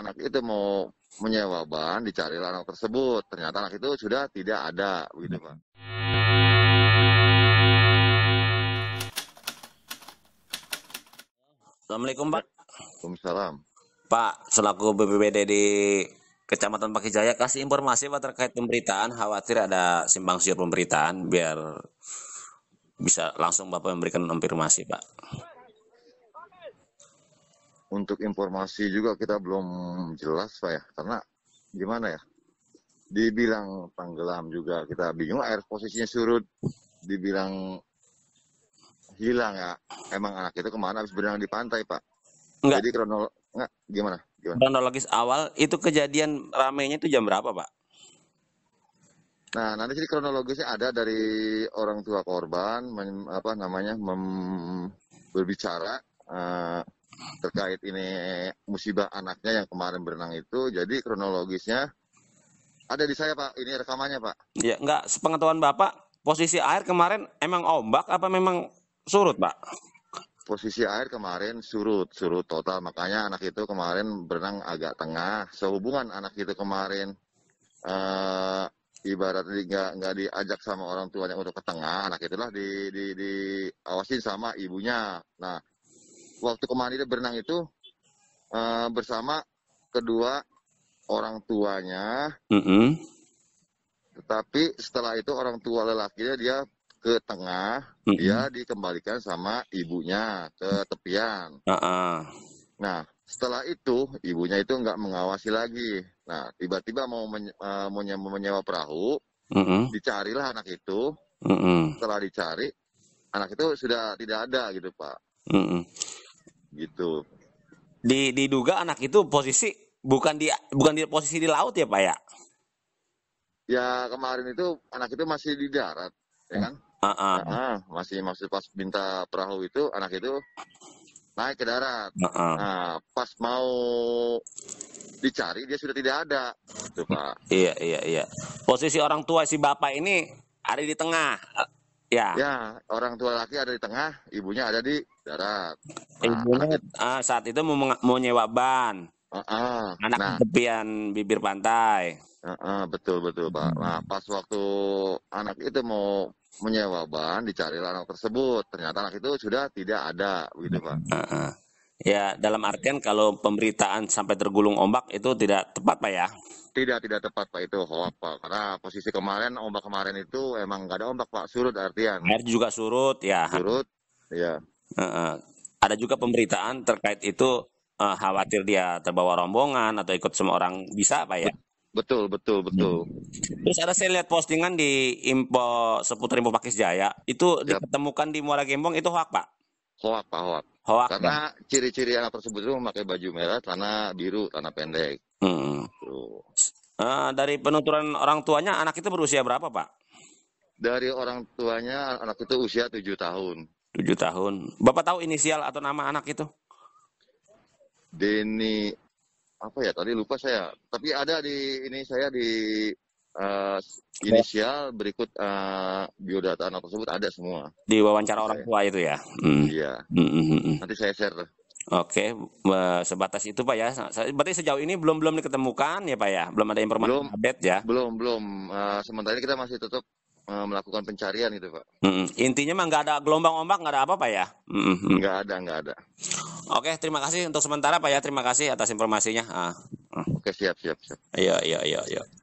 anak itu mau menyewa ban, dicari anak tersebut. Ternyata anak itu sudah tidak ada, begitu Pak. Assalamualaikum Pak. Waalaikumsalam. Pak, selaku BPBD di Kecamatan Pakijaya kasih informasi Pak terkait pemberitaan, khawatir ada simpang siur pemberitaan biar bisa langsung Bapak memberikan konfirmasi Pak untuk informasi juga kita belum jelas Pak ya, karena gimana ya, dibilang tenggelam juga kita bingung air posisinya surut, dibilang hilang ya, emang anak itu kemana habis berenang di pantai Pak? Enggak. Jadi kronol, enggak, gimana? Kronologis awal itu kejadian ramenya itu jam berapa Pak? Nah, nanti sih kronologisnya ada dari orang tua korban, men, apa namanya, mem, berbicara uh, terkait ini musibah anaknya yang kemarin berenang itu. Jadi kronologisnya ada di saya Pak, ini rekamannya Pak. Iya, enggak sepengetahuan Bapak, posisi air kemarin emang ombak apa memang surut Pak? Posisi air kemarin surut, surut total. Makanya anak itu kemarin berenang agak tengah. Sehubungan anak itu kemarin uh, ibaratnya nggak nggak diajak sama orang tuanya untuk ke tengah anak itulah di, di, di awasin sama ibunya nah waktu kemarin dia berenang itu uh, bersama kedua orang tuanya. Mm -hmm. Tetapi setelah itu orang tua lelakinya dia ke tengah, mm -hmm. dia dikembalikan sama ibunya ke tepian. Uh -uh. Nah, setelah itu ibunya itu nggak mengawasi lagi. Nah, tiba-tiba mau menye uh, eh, menyewa perahu, mm -hmm. dicarilah anak itu. Mm -hmm. Setelah dicari, anak itu sudah tidak ada gitu, Pak. Mm -hmm gitu. Di, diduga anak itu posisi bukan di bukan di posisi di laut ya pak ya? Ya kemarin itu anak itu masih di darat, ya kan? Uh -uh. Nah, masih masih pas minta perahu itu anak itu naik ke darat. Uh -uh. Nah, pas mau dicari dia sudah tidak ada. Tuh, gitu, Pak. Iya, iya, iya. Posisi orang tua si bapak ini ada di tengah Ya. Ya, orang tua laki ada di tengah, ibunya ada di darat. Nah, ibunya uh, saat itu mau, mau nyewa ban. Uh, uh, Anak nah, tepian bibir pantai. Uh, uh, betul betul pak. Hmm. Nah pas waktu anak itu mau menyewa ban, dicari anak tersebut. Ternyata anak itu sudah tidak ada, begitu, pak. Uh, uh. Ya, dalam artian kalau pemberitaan sampai tergulung ombak itu tidak tepat, Pak ya? Tidak, tidak tepat, Pak. Itu hoax, Pak. Karena posisi kemarin, ombak kemarin itu emang nggak ada ombak, Pak. Surut artian. Air juga surut, ya. Surut, ya. Uh, ada juga pemberitaan terkait itu uh, khawatir dia terbawa rombongan atau ikut semua orang. Bisa, Pak ya? Betul, betul, betul. Hmm. Terus ada saya lihat postingan di info seputar info Pakis Jaya. Itu iya. ditemukan ditemukan di Muara Gembong, itu hoax, Pak? hoak pak hoak. Hoak. Karena kan? ciri-ciri anak tersebut itu memakai baju merah, tanah biru, tanah pendek. Hmm. Tuh. Uh, dari penuturan orang tuanya, anak itu berusia berapa pak? Dari orang tuanya, anak itu usia tujuh tahun. Tujuh tahun. Bapak tahu inisial atau nama anak itu? Deni, apa ya tadi lupa saya tapi ada di ini saya di uh, inisial berikut uh, eh, biodata anak tersebut ada semua. Di wawancara orang tua itu ya? Hmm. Iya. Hmm, hmm, hmm. Nanti saya share. Oke, sebatas itu Pak ya. Berarti sejauh ini belum belum diketemukan ya Pak ya, belum ada informasi belum, update ya? Belum belum. Uh, sementara ini kita masih tetap uh, melakukan pencarian itu Pak. Mm-mm. Intinya mah nggak ada gelombang ombak, nggak ada apa Pak ya? Mm-mm. Nggak ada nggak ada. Oke, terima kasih untuk sementara Pak ya. Terima kasih atas informasinya. Ah. ah. Oke siap siap siap. Iya iya iya. iya.